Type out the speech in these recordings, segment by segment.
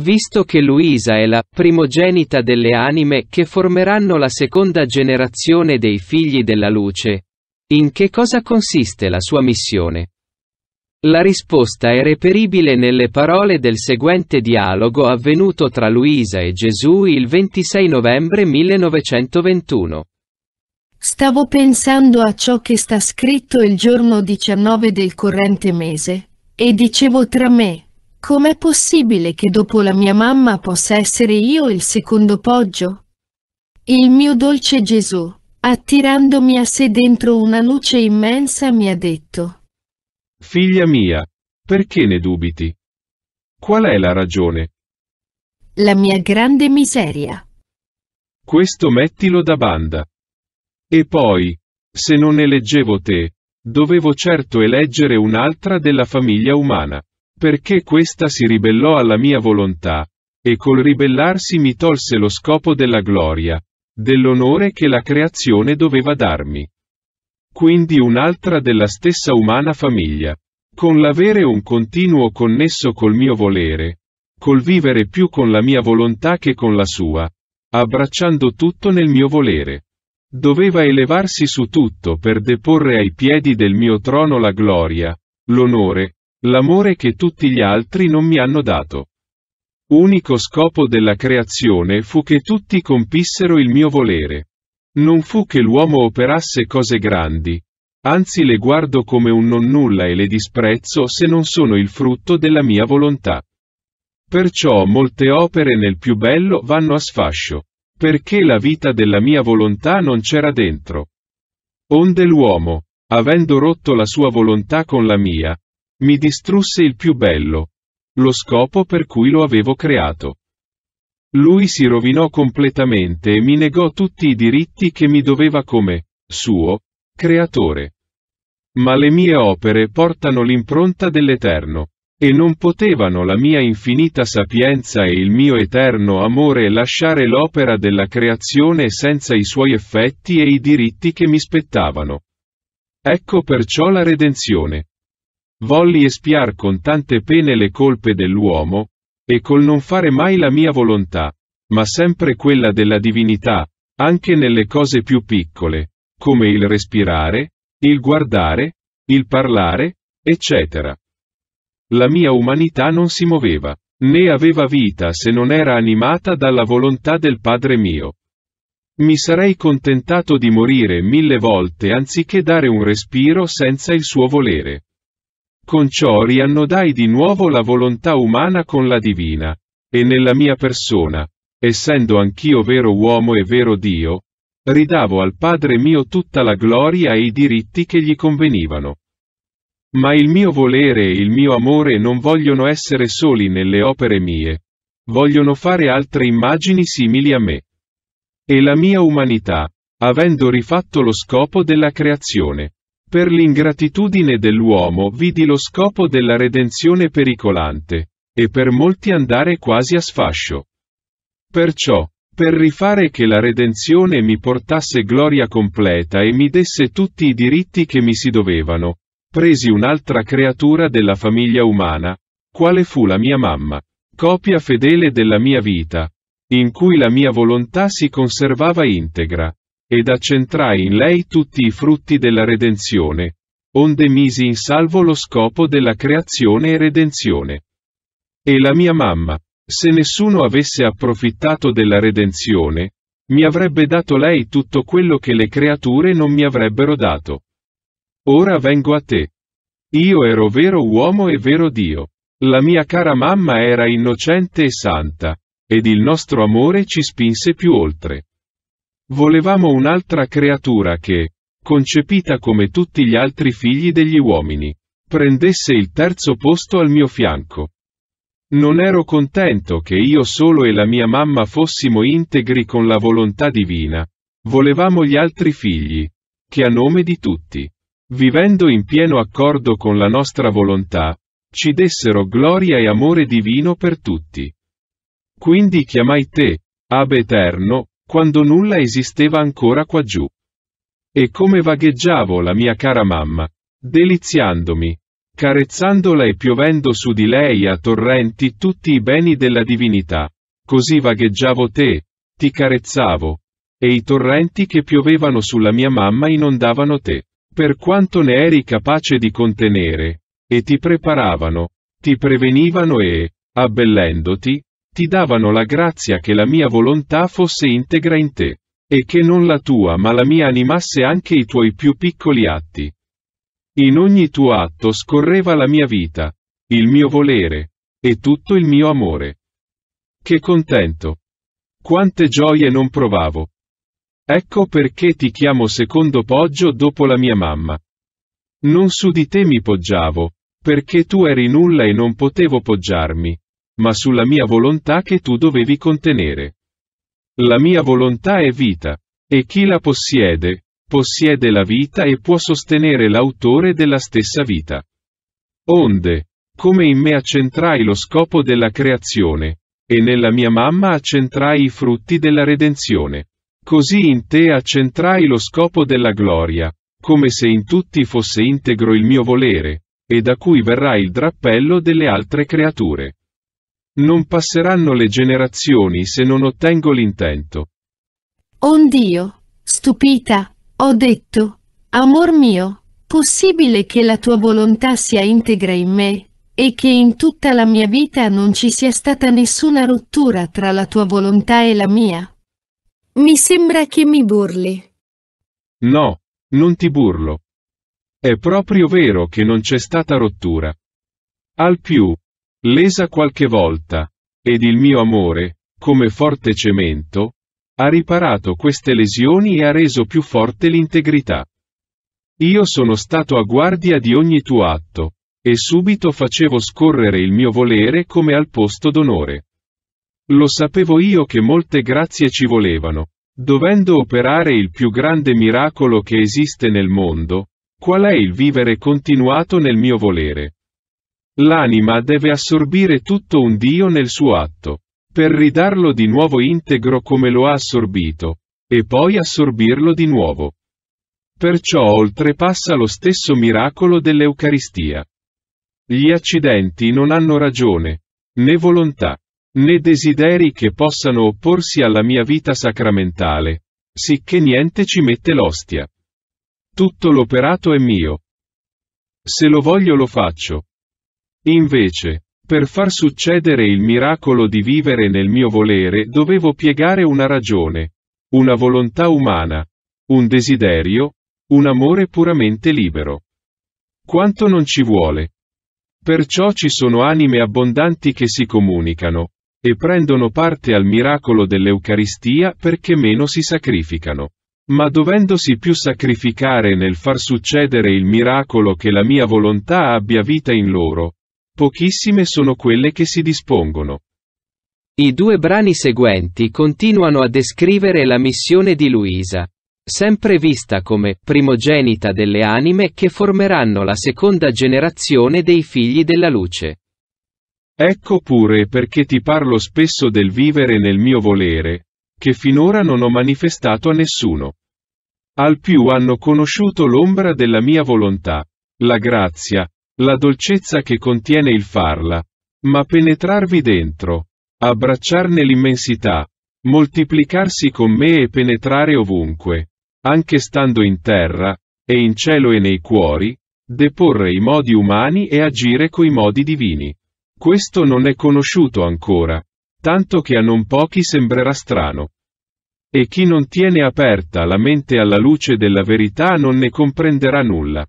Visto che Luisa è la primogenita delle anime che formeranno la seconda generazione dei figli della luce, in che cosa consiste la sua missione? La risposta è reperibile nelle parole del seguente dialogo avvenuto tra Luisa e Gesù il 26 novembre 1921. Stavo pensando a ciò che sta scritto il giorno 19 del corrente mese, e dicevo tra me, Com'è possibile che dopo la mia mamma possa essere io il secondo poggio? Il mio dolce Gesù, attirandomi a sé dentro una luce immensa, mi ha detto. Figlia mia, perché ne dubiti? Qual è la ragione? La mia grande miseria. Questo mettilo da banda. E poi, se non eleggevo te, dovevo certo eleggere un'altra della famiglia umana. Perché questa si ribellò alla mia volontà, e col ribellarsi mi tolse lo scopo della gloria, dell'onore che la creazione doveva darmi. Quindi un'altra della stessa umana famiglia. Con l'avere un continuo connesso col mio volere, col vivere più con la mia volontà che con la sua, abbracciando tutto nel mio volere. Doveva elevarsi su tutto per deporre ai piedi del mio trono la gloria, l'onore, l'amore che tutti gli altri non mi hanno dato. Unico scopo della creazione fu che tutti compissero il mio volere. Non fu che l'uomo operasse cose grandi, anzi le guardo come un nonnulla e le disprezzo se non sono il frutto della mia volontà. Perciò molte opere nel più bello vanno a sfascio, perché la vita della mia volontà non c'era dentro. Onde l'uomo, avendo rotto la sua volontà con la mia, mi distrusse il più bello. Lo scopo per cui lo avevo creato. Lui si rovinò completamente e mi negò tutti i diritti che mi doveva come suo creatore. Ma le mie opere portano l'impronta dell'Eterno. E non potevano la mia infinita sapienza e il mio eterno amore lasciare l'opera della creazione senza i suoi effetti e i diritti che mi spettavano. Ecco perciò la redenzione volli espiar con tante pene le colpe dell'uomo, e col non fare mai la mia volontà, ma sempre quella della divinità, anche nelle cose più piccole, come il respirare, il guardare, il parlare, eccetera. La mia umanità non si muoveva, né aveva vita se non era animata dalla volontà del Padre mio. Mi sarei contentato di morire mille volte anziché dare un respiro senza il suo volere. Con ciò riannodai di nuovo la volontà umana con la divina. E nella mia persona, essendo anch'io vero uomo e vero Dio, ridavo al Padre mio tutta la gloria e i diritti che gli convenivano. Ma il mio volere e il mio amore non vogliono essere soli nelle opere mie, vogliono fare altre immagini simili a me. E la mia umanità, avendo rifatto lo scopo della creazione, per l'ingratitudine dell'uomo vidi lo scopo della redenzione pericolante, e per molti andare quasi a sfascio. Perciò, per rifare che la redenzione mi portasse gloria completa e mi desse tutti i diritti che mi si dovevano, presi un'altra creatura della famiglia umana, quale fu la mia mamma, copia fedele della mia vita, in cui la mia volontà si conservava integra, ed accentrai in lei tutti i frutti della redenzione, onde misi in salvo lo scopo della creazione e redenzione. E la mia mamma, se nessuno avesse approfittato della redenzione, mi avrebbe dato lei tutto quello che le creature non mi avrebbero dato. Ora vengo a te. Io ero vero uomo e vero Dio. La mia cara mamma era innocente e santa, ed il nostro amore ci spinse più oltre. Volevamo un'altra creatura che, concepita come tutti gli altri figli degli uomini, prendesse il terzo posto al mio fianco. Non ero contento che io solo e la mia mamma fossimo integri con la volontà divina. Volevamo gli altri figli, che a nome di tutti, vivendo in pieno accordo con la nostra volontà, ci dessero gloria e amore divino per tutti. Quindi chiamai te, Abe Eterno, quando nulla esisteva ancora qua giù. E come vagheggiavo la mia cara mamma, deliziandomi, carezzandola e piovendo su di lei a torrenti tutti i beni della divinità. Così vagheggiavo te, ti carezzavo, e i torrenti che piovevano sulla mia mamma inondavano te, per quanto ne eri capace di contenere, e ti preparavano, ti prevenivano e, abbellendoti, ti davano la grazia che la mia volontà fosse integra in te, e che non la tua ma la mia animasse anche i tuoi più piccoli atti. In ogni tuo atto scorreva la mia vita, il mio volere, e tutto il mio amore. Che contento! Quante gioie non provavo! Ecco perché ti chiamo secondo poggio dopo la mia mamma. Non su di te mi poggiavo, perché tu eri nulla e non potevo poggiarmi, ma sulla mia volontà che tu dovevi contenere. La mia volontà è vita, e chi la possiede, possiede la vita e può sostenere l'autore della stessa vita. Onde, come in me accentrai lo scopo della creazione, e nella mia mamma accentrai i frutti della redenzione. Così in te accentrai lo scopo della gloria, come se in tutti fosse integro il mio volere, e da cui verrà il drappello delle altre creature. Non passeranno le generazioni se non ottengo l'intento. Ond'io, oh stupita, ho detto, amor mio, possibile che la tua volontà sia integra in me, e che in tutta la mia vita non ci sia stata nessuna rottura tra la tua volontà e la mia? Mi sembra che mi burli. No, non ti burlo. È proprio vero che non c'è stata rottura. Al più, lesa qualche volta, ed il mio amore, come forte cemento, ha riparato queste lesioni e ha reso più forte l'integrità. Io sono stato a guardia di ogni tuo atto, e subito facevo scorrere il mio volere come al posto d'onore. Lo sapevo io che molte grazie ci volevano, dovendo operare il più grande miracolo che esiste nel mondo, qual è il vivere continuato nel mio volere. L'anima deve assorbire tutto un Dio nel suo atto, per ridarlo di nuovo integro come lo ha assorbito, e poi assorbirlo di nuovo. Perciò oltrepassa lo stesso miracolo dell'Eucaristia. Gli accidenti non hanno ragione, né volontà, né desideri che possano opporsi alla mia vita sacramentale, sicché niente ci mette l'ostia. Tutto l'operato è mio. Se lo voglio lo faccio, Invece, per far succedere il miracolo di vivere nel mio volere dovevo piegare una ragione, una volontà umana, un desiderio, un amore puramente libero. Quanto non ci vuole. Perciò ci sono anime abbondanti che si comunicano, e prendono parte al miracolo dell'Eucaristia perché meno si sacrificano. Ma dovendosi più sacrificare nel far succedere il miracolo che la mia volontà abbia vita in loro, Pochissime sono quelle che si dispongono. I due brani seguenti continuano a descrivere la missione di Luisa, sempre vista come primogenita delle anime che formeranno la seconda generazione dei figli della luce. Ecco pure perché ti parlo spesso del vivere nel mio volere, che finora non ho manifestato a nessuno. Al più hanno conosciuto l'ombra della mia volontà, la grazia, la dolcezza che contiene il farla, ma penetrarvi dentro, abbracciarne l'immensità, moltiplicarsi con me e penetrare ovunque, anche stando in terra, e in cielo e nei cuori, deporre i modi umani e agire coi modi divini. Questo non è conosciuto ancora, tanto che a non pochi sembrerà strano. E chi non tiene aperta la mente alla luce della verità non ne comprenderà nulla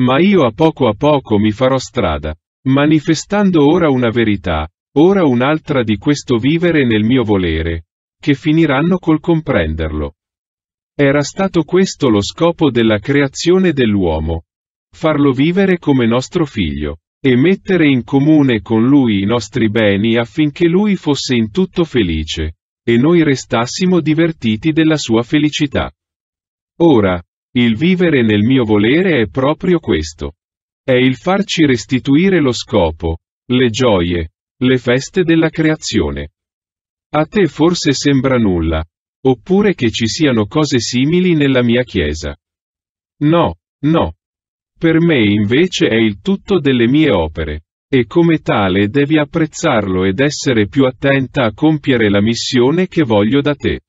ma io a poco a poco mi farò strada, manifestando ora una verità, ora un'altra di questo vivere nel mio volere, che finiranno col comprenderlo. Era stato questo lo scopo della creazione dell'uomo, farlo vivere come nostro figlio, e mettere in comune con lui i nostri beni affinché lui fosse in tutto felice, e noi restassimo divertiti della sua felicità. Ora, il vivere nel mio volere è proprio questo. È il farci restituire lo scopo, le gioie, le feste della creazione. A te forse sembra nulla, oppure che ci siano cose simili nella mia chiesa. No, no. Per me invece è il tutto delle mie opere, e come tale devi apprezzarlo ed essere più attenta a compiere la missione che voglio da te.